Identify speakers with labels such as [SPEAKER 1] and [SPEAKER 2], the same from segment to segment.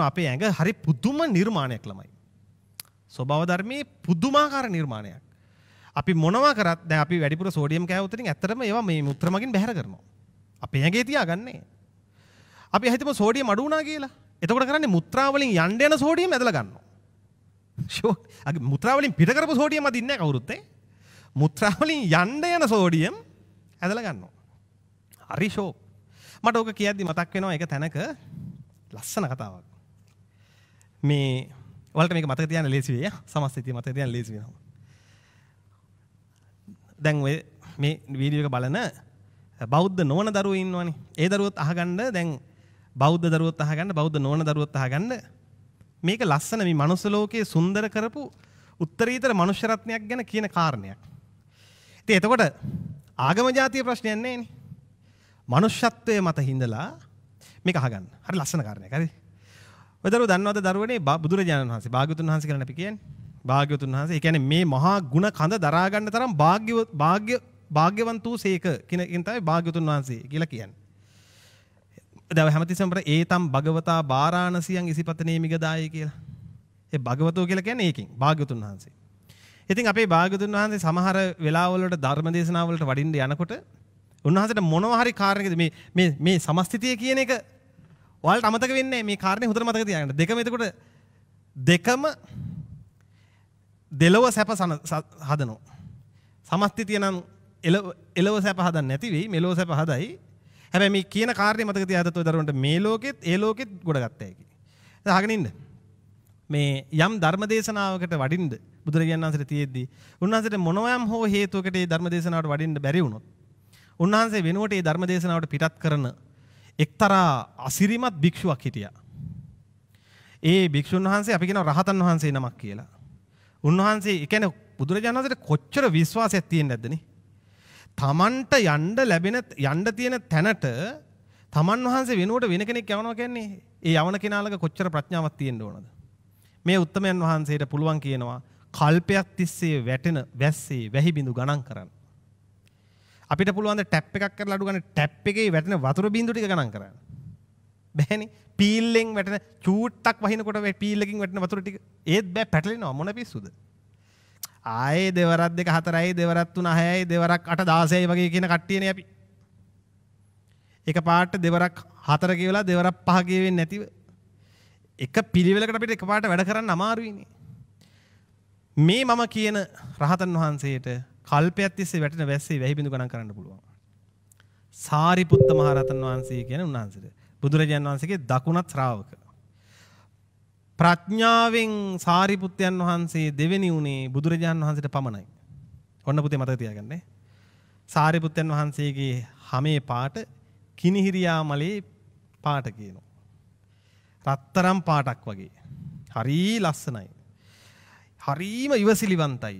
[SPEAKER 1] අපේ ඇඟ හරි පුදුම නිර්මාණයක් ළමයි. ස්වභාව ධර්මයේ පුදුමාකාර නිර්මාණයක්. අපි මොනවා කරත් දැන් අපි වැඩිපුර සෝඩියම් කෑවොත් ඉතින් ඇත්තටම ඒවා මේ මුත්‍ර මගින් බැහැර කරනවා. අපේ ඇඟේ තියාගන්නේ. අපි හිතමු සෝඩියම් අඩු වුණා කියලා. එතකොට කරන්නේ මුත්‍රා වලින් යන්න යන සෝඩියම් ඇදලා ගන්නවා. ෂෝ අගේ මුත්‍රා වලින් පිට කරපු සෝඩියම් අදින්නේ නැහැ කවුරුත් ඒ. මුත්‍රා වලින් යන්න යන සෝඩියම් ඇදලා ගන්නවා. හරි ෂෝ. මට ඕක කියද්දි මතක් වෙනවා එක තැනක ලස්සන කතාවක්. මේ වලට මේක මතක තියන්න ලේසි වෙයි සමස්තය මතක තියන්න ලේසි වෙනවා දැන් ඔය මේ වීඩියෝ එක බලන බෞද්ධ නොවන දරුවෝ ඉන්නවනේ ඒ දරුවොත් අහගන්න දැන් බෞද්ධ දරුවොත් අහගන්න බෞද්ධ නොවන දරුවොත් අහගන්න මේක ලස්සන මේ මනුස්ස ලෝකයේ සුන්දර කරපු උත්තරීතර මනුෂ්‍ය රත්නයක් ගැන කියන කාරණයක්. ඉතින් එතකොට ආගම ජාතිය ප්‍රශ්නයක් නැහැ නේ. මනුෂ්‍යත්වයේ මත හිඳලා මේක අහගන්න. හරි ලස්සන කාරණයක්. හරි. දරු දන්නවද දරුවනේ බුදුරජාණන් වහන්සේ භාග්‍යතුන් වහන්සේ කරන අපි කියන්නේ භාග්‍යතුන් වහන්සේ ඒ කියන්නේ මේ මහා ගුණ කඳ දරා ගන්න තරම් භාග්‍ය භාග්‍ය භාග්‍යවන්ත වූ සේක කියන එකෙන් තමයි භාග්‍යතුන් වහන්සේ කියලා කියන්නේ. දැව හැමතිස්සම්ට ඒතම් භගවතා බාරාණසියන් ඉසිපතනේ මිගදාය කියලා. ඒ භගවතෝ කියලා කියන්නේ ඒකින් භාග්‍යතුන් වහන්සේ. ඉතින් අපේ භාග්‍යතුන් වහන්සේ සමහර වෙලාවලට ධර්ම දේශනාවලට වඩින්න යනකොට උන්වහන්සේට මොනවා හරි කාරණයකද මේ මේ මේ සමස්තිතිය කියන එක ඔයාලට අමතක වෙන්නේ මේ කාරණේ හොඳට මතක තියාගන්න. දෙකම එතකොට දෙකම දෙලව සැප හදනවා. සමස්තිතිය නම් එලව සැප හදන්න නැති වෙයි මෙලව සැප හදයි. හැබැයි මේ කියන කාරණේ මතක තියාගත්තොත් ඔය දරුවන්ට මේ ලෝකෙත් ඒ ලෝකෙත් ගොඩගත්තා යකි. අහගෙන ඉන්න. මේ යම් ධර්මදේශනාවකට වඩින්ද බුදුරජාණන් වහන්සේ තියෙද්දී උන්වහන්සේට මොනවයම් හෝ හේතුවකට මේ ධර්මදේශනාවට වඩින්න බැරි වුණොත් උන්වහන්සේ වෙනුවට මේ ධර්මදේශනාවට පිටත් කරන එක්තරා අසිරිමත් භික්ෂුවක් හිටියා. ඒ භික්ෂුන් වහන්සේ අපි කියනවා රහතන් වහන්සේ නමක් කියලා. උන්වහන්සේ කියන්නේ බුදුරජාණන් වහන්සේට කොච්චර විශ්වාසයක් තියෙන්නේ නැද්ද නේ? තමන්ට යන්න ලැබෙන යන්න තියෙන තැනට තමන් වහන්සේ වෙනුවට වෙන කෙනෙක් යවනවා කියන්නේ ඒ යවන කෙනාලක කොච්චර ප්‍රඥාවක් තියෙන්න ඕනද? මේ උත්තමයන් වහන්සේට පුළුවන් කියනවා කල්පයක් තිස්සේ වැටෙන වැස්සේ වැහි බිඳු ගණන් කරන්න. අපිට පුළුවන්ද ටැප් එකක් කරලා අඩු ගන්න ටැප් එකේ වැටෙන වතුර බිඳු ටික ගණන් කරන්න. බෑනේ. පීල්ලෙන් වැටෙන චූට්ටක් වහිනකොට මේ පීල්ලකින් වැටෙන වතුර ටික ඒත් බෑ පැටලෙනවා මොන පිස්සුද? ආයේ දෙවරක් දෙක හතරයි දෙවරක් තුන හයයි දෙවරක් අට 16යි වගේ කියන කට්ටියනේ අපි. එක පාට දෙවරක් හතර කියවලා දෙවරක් පහ කියවෙන්නේ නැතිව එක පිළිවෙලකට අපිට එක පාට වැඩ කරන්න අමාරුයිනේ. මේ මම කියන රහතන් වහන්සේට කල්පයක් තිස්සේ වැටෙන වැස්සේ වැහි බිඳු ගණන් කරන්න පුළුවන්. සාරිපුත්ත මහරහතන් වහන්සේ කියන උන්වහන්සේට බුදුරජාණන් වහන්සේගේ දකුණත් ශ්‍රාවක. ප්‍රඥාවෙන් සාරිපුත්තයන් වහන්සේ දෙවෙනි උනේ බුදුරජාණන් වහන්සේට පමණයි. ඔන්න පුතේ මතක තියාගන්න. සාරිපුත්තයන් වහන්සේගේ හැමේ පාට කිනිහිරියා මලේ පාට කියනවා. රත්තරම් පාටක් වගේ. හරී ලස්සනයි. හරීම ඉවසිලිවන්තයි.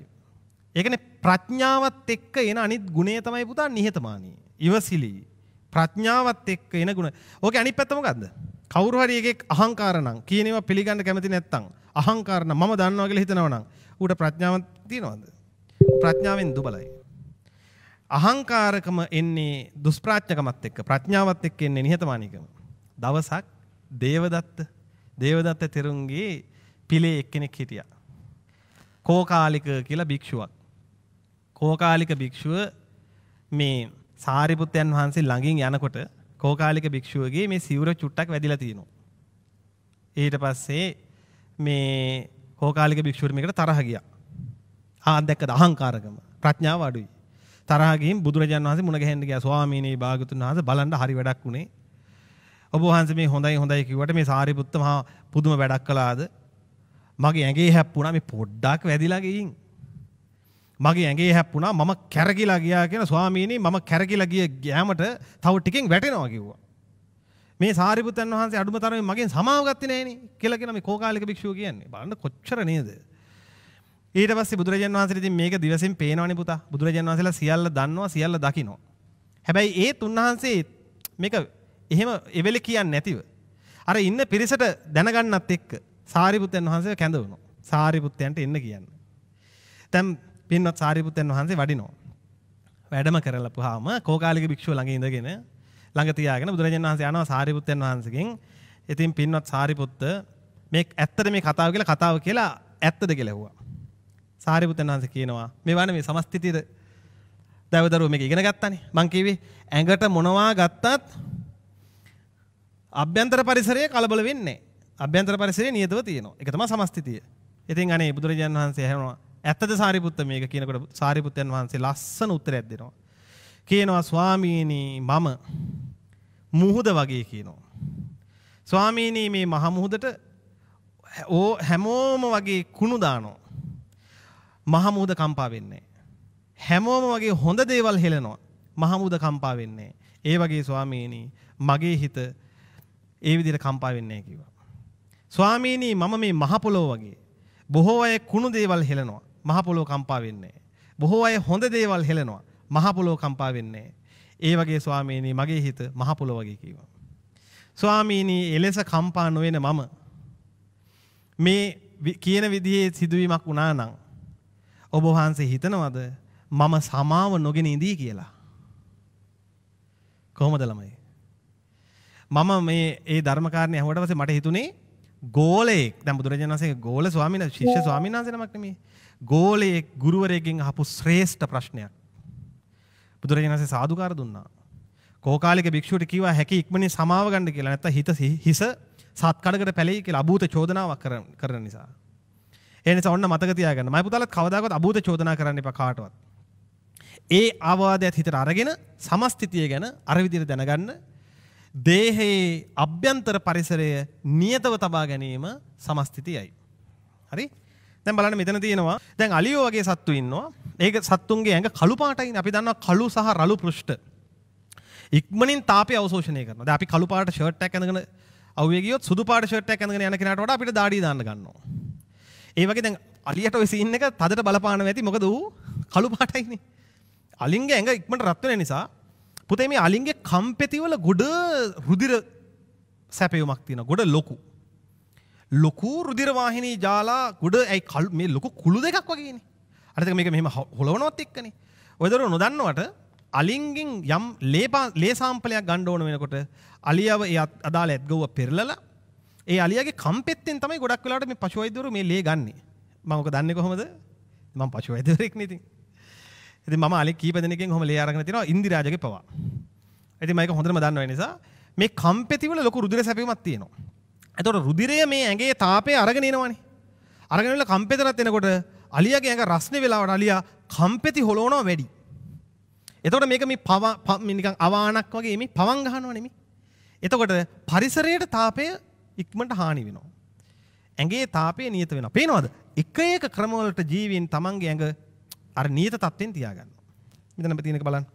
[SPEAKER 1] ඒකනේ ප්‍රඥාවත් එක්ක එන අනිත් ගුණය තමයි පුතා නිහතමානී. ඉවසිලි. ප්‍රඥාවත් එක්ක එන ගුණ. ඕකේ අනිත් පැත්ත මොකද්ද? කවුරු හරි එකෙක් අහංකාර නම් කියනවා පිළිගන්න කැමති නැත්නම් අහංකාර නම් මම දන්නවා කියලා හිතනවා නම් ඌට ප්‍රඥාවක් තියනවද? ප්‍රඥාවෙන් දුබලයි. අහංකාරකම එන්නේ දුෂ්ප්‍රඥකමත් එක්ක ප්‍රඥාවත් එක්ක එන්නේ නිහතමානීකම. දවසක් දේවදත්ත දේවදත්ත තෙරුන්ගේ පිලේ එක්කෙනෙක් හිටියා. කෝකාලික කියලා භික්ෂුවක්. කෝකාලික භික්ෂුව මේ සාරිපුත්තයන් වහන්සේ ළඟින් යනකොට කෝකාලික භික්ෂුවගේ මේ සිවුර චුට්ටක් වැදිලා තියෙනවා. ඊට පස්සේ මේ කෝකාලික භික්ෂුවට මේකට තරහ ගියා. ආන් දැක්කද අහංකාරකම ප්‍රඥාව අඩුයි. තරහ ගිහින් බුදුරජාණන් වහන්සේ මුණ ගැහෙන්න ගියා. ස්වාමීනි භාගතුන් වහන්සේ බලන්න හරි වැඩක් උනේ. ඔබ වහන්සේ මේ හොඳයි හොඳයි කිව්වට මේ සාරිපුත්ත මහා පුදුම වැඩක් කළාද? මගේ ඇඟේ හැප්පුණා මේ පොඩ්ඩක් වැදිලා ගිහින්. මගේ ඇගේ හැප්පුණා මම කැරකිලා ගියා කියෙන ස්වාමීණී මම කැරකිලා ගිය ගෑමට තව ටිකෙන් වැටෙනවා කිව්වා. මේ සාරිපුතන් වහන්සේ අඩුම තරම මගේ සමාවගත්ත නෑන කියලගෙන මේ කෝකාලික භික්ෂූ කියන්නේ බලන්න කොච්චර නේද. ඊට පස්සේ බුදුරජාණන් වහන්සේ ඉතින් මේක දිවසින් පේනවනේ පුතා. බුදුරජාණන් වහන්සේලා සියල්ල දන්නවා සියල්ල දකිනවා. හැබැයි ඒත් උන්වහන්සේ මේක එහෙම එවෙලෙ කියන්නේ නැතිව අර ඉන්න පිරිසට දැනගන්නත් එක්ක සාරිපුතයන් වහන්සේ කැඳවුණා. සාරිපුත්තයන්ට එන්න කියන්න. දැන් පින්වත් සාරිපුත්තන් වහන්සේ වඩිනවා. වැඩම කරලපුවාම කෝකාලික භික්ෂුව ළඟ ඉඳගෙන ළඟ තියාගෙන බුදුරජාණන් වහන්සේ ආනවා සාරිපුත්තන් වහන්සේගෙන් ඉතින් පින්වත් සාරිපුත්ත මේ ඇත්තද මේ කතාව කියලා කතාව කියලා ඇත්තද කියලා ඇහුවා. සාරිපුත්තන් වහන්සේ කියනවා මේ වань මේ සමස්තිතියද දවදරුව මේක ඉගෙන ගත්තානේ. මං කිව්වේ ඇඟට මොනවා ගත්තත් අභ්‍යන්තර පරිසරය කලබල වෙන්නේ. අභ්‍යන්තර පරිසරය නියතව තියෙනවා. ඒක තමයි සමස්තිතිය. ඉතින් අනේ බුදුරජාණන් වහන්සේ හැරෙනවා ඇත්තද සාරිපුත්ත මේක කියනකොට සාරිපුත්තයන් වහන්සේ ලස්සන උත්තරයක් දෙනවා. කියනවා ස්වාමීනි මම මුහුද වගේ කියනවා. ස්වාමීනී මේ මහ මුහුදට ඕ හැමෝම වගේ කුණු දානවා. මහ මුහුද කම්පා වෙන්නේ හැමෝම වගේ හොඳ දේවල් හෙලනවා. මහ මුහුද කම්පා වෙන්නේ. ඒ වගේ ස්වාමීනි මගේ හිත ඒ විදිහට කම්පා වෙන්නේ නැහැ කිව්වා. ස්වාමීනි මම මේ මහ පොළොව වගේ බොහෝ අය කුණු දේවල් හෙලනවා. මහ පොළොව කම්පා වෙන්නේ බොහෝ අය හොඳ දේවල් හෙලනවා මහ පොළොව කම්පා වෙන්නේ ඒ වගේ ස්වාමීනි මගේ හිත මහ පොළොව වගේ කිව්වා ස්වාමීනි එලෙස කම්පා නොවන මම මේ කියන විදිහේ සිදුවීමක් වුණා නම් ඔබ වහන්සේ හිතනවද මම සමාව නොගෙන ඉඳී කියලා කොහොමද ළමයි මම මේ ඒ ධර්මකාරණය ඇහුවට පස්සේ මට හිතුනේ ගෝලයෙක් දැ බුදුරජාණන්සේ ගෝල ස්වාමින ශිෂ්‍ය ස්වාමිනාසනමක්න මේ ගෝලයෙක් ගුරුවරයගෙන් හපු ශ්‍රේෂ්ඨ ප්‍රශ්නයක් බුදුරජාණන්සේ සාධකාර දුන්නා කෝකාලික භික්ෂුවට කිව හැකි ඉක්මනි සමාව ගණඩ කියලා නැත හිත හිස සත්කඩකට පැලේ කියල අභූත චෝදනාවක් කරන නිසා එනි ඔන්න මතකතියගන්න මයි පුතාලත් කවදාවත් අභූත චෝදනා කරන්න එප කාටවත් ඒ අවවාදයක් හිතර අරගෙන සමස්තිතිය ගැන අරවිදිර දැනගන්න දේහයේ අභ්‍යන්තර පරිසරය නියතව තබා ගැනීම සමස්තිතියයි. හරි? දැන් බලන්න මෙතන තියෙනවා. දැන් අලියෝ වගේ සත්තු ඉන්නවා. ඒක සත්තුන්ගේ ඇඟ කළු පාටයි. අපි දන්නවා කළු සහ රළු පෘෂ්ඨ. ඉක්මනින් තාපය අවශෝෂණය කරනවා. දැන් අපි කළු පාට ෂර්ට් එකක් ඇඳගෙන අවුවේ ගියොත් සුදු පාට ෂර්ට් එකක් ඇඳගෙන යන කෙනාට වඩා අපිට දාඩිය දාන්න ගන්නවා. ඒ වගේ දැන් අලියට ඔය සීන් එක තදට බලපානවා ඇති. මොකද ඌ කළු පාටයිනේ. අලින්ගේ ඇඟ ඉක්මනට රත් වෙන නිසා පුතේ මේ අලින්ගේ කම්පෙතිවල ගොඩ රුදිර සැපයුමක් තියෙන ගොඩ ලොකු. ලොකු රුදිරවාහිනී ජාලා ගොඩ ඇයි කල් මේ ලොකු කුළු දෙකක් වගේන. අරතක මේක මෙම හොලවනොත් එක්කන. ඔයදර නොදන්නවට අලින්ගෙන් යම් ලේපා ලේසාම්පලයක් ගණ්ඩ ඕන වෙනකොට අලියාව ඒ අදාළ ඇත්ගව පෙරලලා ඒ අලියගේ කම්පෙත්තෙන් තමයි ගොඩක් වෙලාට මේ පශුවයිදුරු මේ ලේ ගන්නේ මංක දන්න කොහොමද මං පශුවයිදරෙක් නීතින්. ඉතින් මම අලෙක් කීප දෙනෙක්ගෙන් ඔහම ලේ අරගෙන තිනවා ඉන්දිරාජගේ පවා. ඉතින් මම ඒක හොඳටම දන්නවා ඒ නිසා මේ කම්පැති වල ලොකු රුධිර සැපීමක් තියෙනවා. එතකොට රුධිරය මේ ඇඟේ තාපය අරගෙන එනවනේ. අරගෙන වල කම්පැතරත් එනකොට අලියාගේ ඇඟ රස්නේ වෙලාවට අලියා කම්පැති හොලවනවා වැඩි. එතකොට මේක මේ පව නිකන් අවාණක් වගේ මේ පවන් ගහනවා නෙමෙයි. එතකොට පරිසරයට තාපය ඉක්මනට හානි වෙනවා. ඇගේ තාපය නියත වෙන පේනවාද එක ඒක ක්‍රමවලට ජීවීන් තමන්ගේ ඇඟ අර නියත තත්ත්වෙන් තියාගන්න. මෙතන අපි තියෙනක බලන්න.